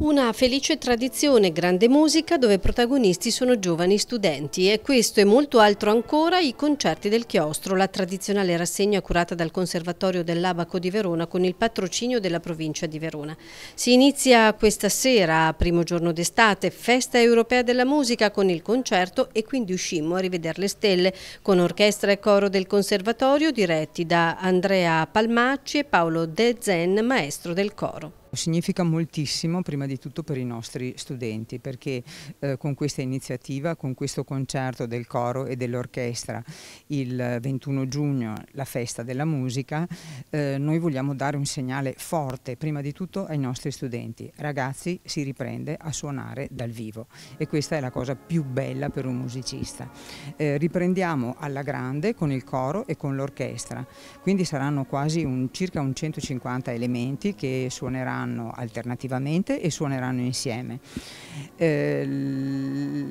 Una felice tradizione grande musica dove protagonisti sono giovani studenti e questo e molto altro ancora i concerti del chiostro, la tradizionale rassegna curata dal Conservatorio dell'Abaco di Verona con il patrocinio della provincia di Verona. Si inizia questa sera, primo giorno d'estate, festa europea della musica con il concerto e quindi uscimmo a rivedere le stelle con orchestra e coro del Conservatorio diretti da Andrea Palmacci e Paolo De Zen, maestro del coro. Significa moltissimo prima di tutto per i nostri studenti perché eh, con questa iniziativa, con questo concerto del coro e dell'orchestra il 21 giugno, la festa della musica, eh, noi vogliamo dare un segnale forte prima di tutto ai nostri studenti. Ragazzi si riprende a suonare dal vivo e questa è la cosa più bella per un musicista. Eh, riprendiamo alla grande con il coro e con l'orchestra, quindi saranno quasi un, circa un 150 elementi che suoneranno canteranno alternativamente e suoneranno insieme. Eh,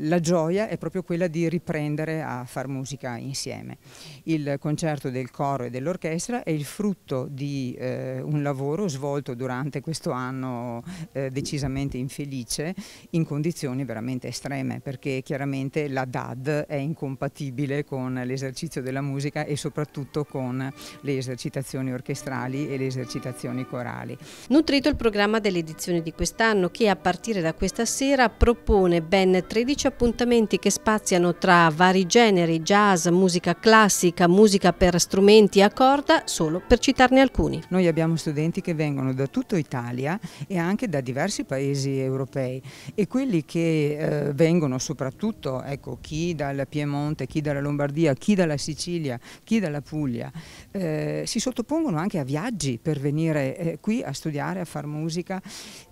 la gioia è proprio quella di riprendere a far musica insieme. Il concerto del coro e dell'orchestra è il frutto di eh, un lavoro svolto durante questo anno eh, decisamente infelice in condizioni veramente estreme perché chiaramente la DAD è incompatibile con l'esercizio della musica e soprattutto con le esercitazioni orchestrali e le esercitazioni corali. Nutrito il programma dell'edizione di quest'anno che a partire da questa sera propone ben 13 appuntamenti che spaziano tra vari generi, jazz, musica classica, musica per strumenti a corda, solo per citarne alcuni. Noi abbiamo studenti che vengono da tutta Italia e anche da diversi paesi europei e quelli che eh, vengono soprattutto, ecco, chi dal Piemonte, chi dalla Lombardia, chi dalla Sicilia, chi dalla Puglia, eh, si sottopongono anche a viaggi per venire eh, qui a studiare, a fare musica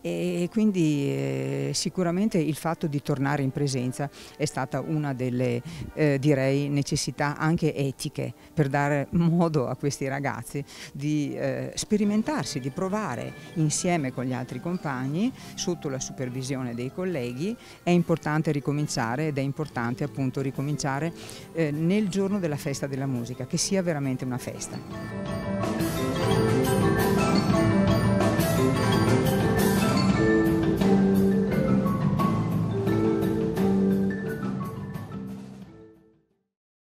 e quindi eh, sicuramente il fatto di tornare in presenza è stata una delle eh, direi necessità anche etiche per dare modo a questi ragazzi di eh, sperimentarsi, di provare insieme con gli altri compagni sotto la supervisione dei colleghi è importante ricominciare ed è importante appunto ricominciare eh, nel giorno della festa della musica che sia veramente una festa.